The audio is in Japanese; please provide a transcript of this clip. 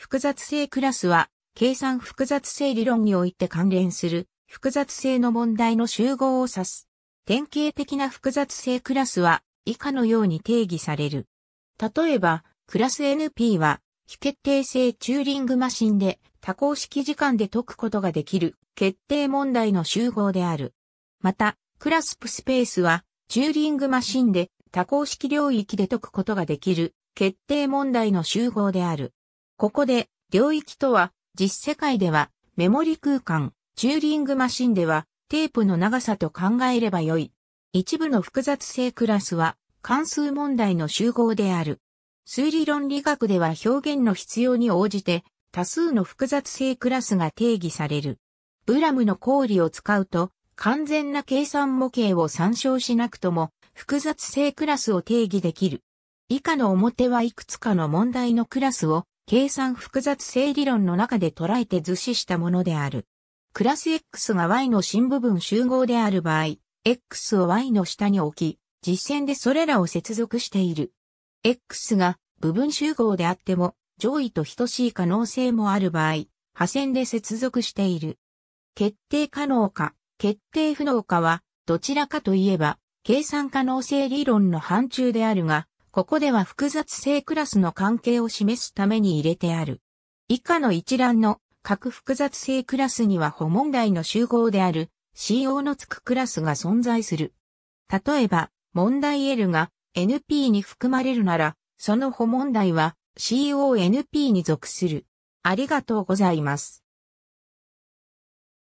複雑性クラスは、計算複雑性理論において関連する複雑性の問題の集合を指す。典型的な複雑性クラスは以下のように定義される。例えば、クラス NP は非決定性チューリングマシンで多項式時間で解くことができる決定問題の集合である。また、クラスプスペースはチューリングマシンで多項式領域で解くことができる決定問題の集合である。ここで、領域とは、実世界では、メモリ空間、チューリングマシンでは、テープの長さと考えればよい。一部の複雑性クラスは、関数問題の集合である。数理論理学では表現の必要に応じて、多数の複雑性クラスが定義される。ブラムの公理を使うと、完全な計算模型を参照しなくとも、複雑性クラスを定義できる。以下の表はいくつかの問題のクラスを計算複雑性理論の中で捉えて図示したものである。クラス X が Y の新部分集合である場合、X を Y の下に置き、実線でそれらを接続している。X が部分集合であっても、上位と等しい可能性もある場合、破線で接続している。決定可能か、決定不能かは、どちらかといえば、計算可能性理論の範疇であるが、ここでは複雑性クラスの関係を示すために入れてある。以下の一覧の各複雑性クラスには保問題の集合である CO のつくクラスが存在する。例えば、問題 L が NP に含まれるなら、その保問題は CONP に属する。ありがとうございます。